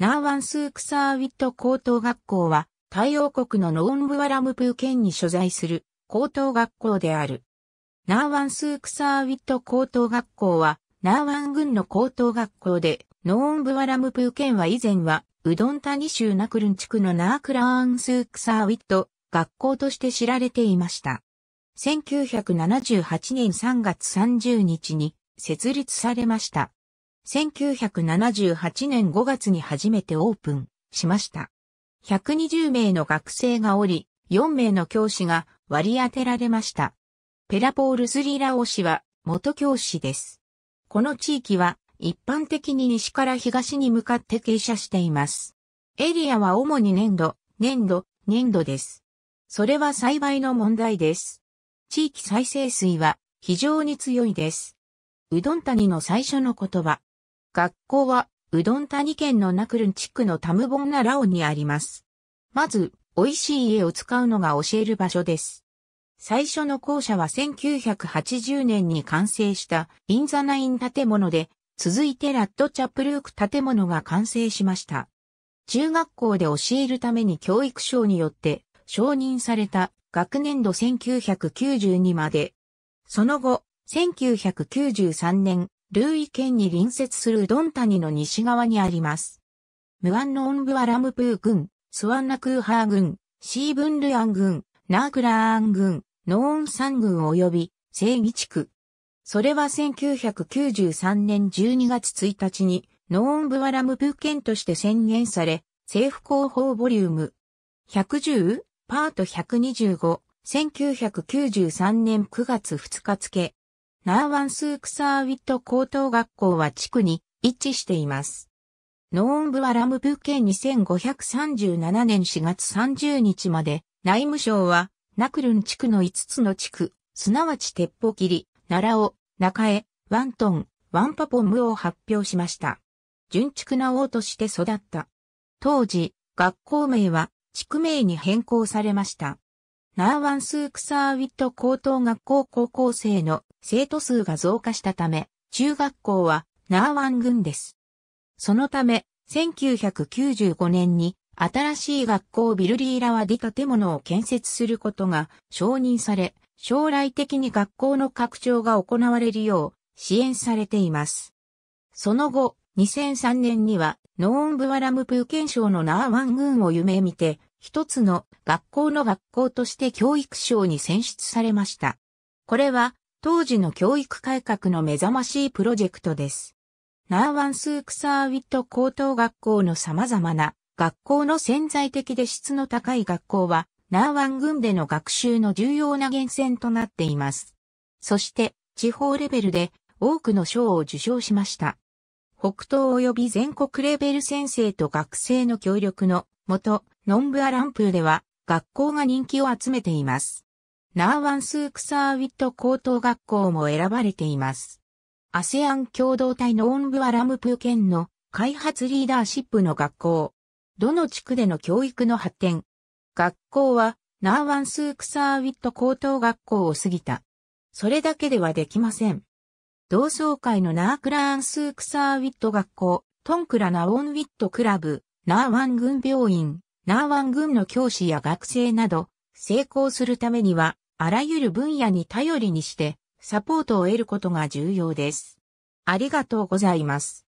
ナーワンスークサーウィット高等学校は、太陽国のノーンブワラムプー県に所在する高等学校である。ナーワンスークサーウィット高等学校は、ナーワン郡の高等学校で、ノーンブワラムプー県は以前は、うどん谷州ナクルン地区のナークラーンスークサーウィット学校として知られていました。1978年3月30日に設立されました。1978年5月に初めてオープンしました。120名の学生がおり、4名の教師が割り当てられました。ペラポール・スリラオ氏は元教師です。この地域は一般的に西から東に向かって傾斜しています。エリアは主に粘土、粘土、粘土です。それは栽培の問題です。地域再生水は非常に強いです。うどん谷の最初の言葉。学校は、うどん谷県のナクルン地区のタムボンナラオンにあります。まず、美味しい家を使うのが教える場所です。最初の校舎は1980年に完成したインザナイン建物で、続いてラッドチャプルーク建物が完成しました。中学校で教えるために教育省によって承認された学年度1992まで。その後、1993年、ルーイ県に隣接するドン谷の西側にあります。ムアンノンブアラムプー郡、スワンナクーハー郡、シーブンルアン郡、ナークラーン郡、ノーン山郡及び西義地区。それは1993年12月1日にノーンブアラムプー県として宣言され、政府広報ボリューム110パート125、1993年9月2日付、ナーワンスークサーウィット高等学校は地区に位置しています。ノーンブはラムブ県2537年4月30日まで、内務省は、ナクルン地区の5つの地区、すなわち鉄砲切り、奈良尾、中江、ワントン、ワンパポムを発表しました。純畜な王として育った。当時、学校名は地区名に変更されました。ナーワンスークサーウィット高等学校高校生の生徒数が増加したため、中学校はナーワン郡です。そのため、1995年に新しい学校ビルリーラワディ建物を建設することが承認され、将来的に学校の拡張が行われるよう支援されています。その後、2003年にはノーンブワラムプーケン省のナーワン郡を夢見て一つの学校の学校として教育省に選出されました。これは当時の教育改革の目覚ましいプロジェクトです。ナーワンスークサーウィット高等学校の様々な学校の潜在的で質の高い学校はナーワン軍での学習の重要な源泉となっています。そして地方レベルで多くの賞を受賞しました。北東及び全国レベル先生と学生の協力のもと、ノンブアランプーでは学校が人気を集めています。ナーワンスークサーウィット高等学校も選ばれています。アセアン共同体ノンブアラムプー県の開発リーダーシップの学校。どの地区での教育の発展。学校はナーワンスークサーウィット高等学校を過ぎた。それだけではできません。同窓会のナークラーンスークサーウィット学校、トンクラナオンウィットクラブ、ナーワン軍病院、ナーワン軍の教師や学生など、成功するためには、あらゆる分野に頼りにして、サポートを得ることが重要です。ありがとうございます。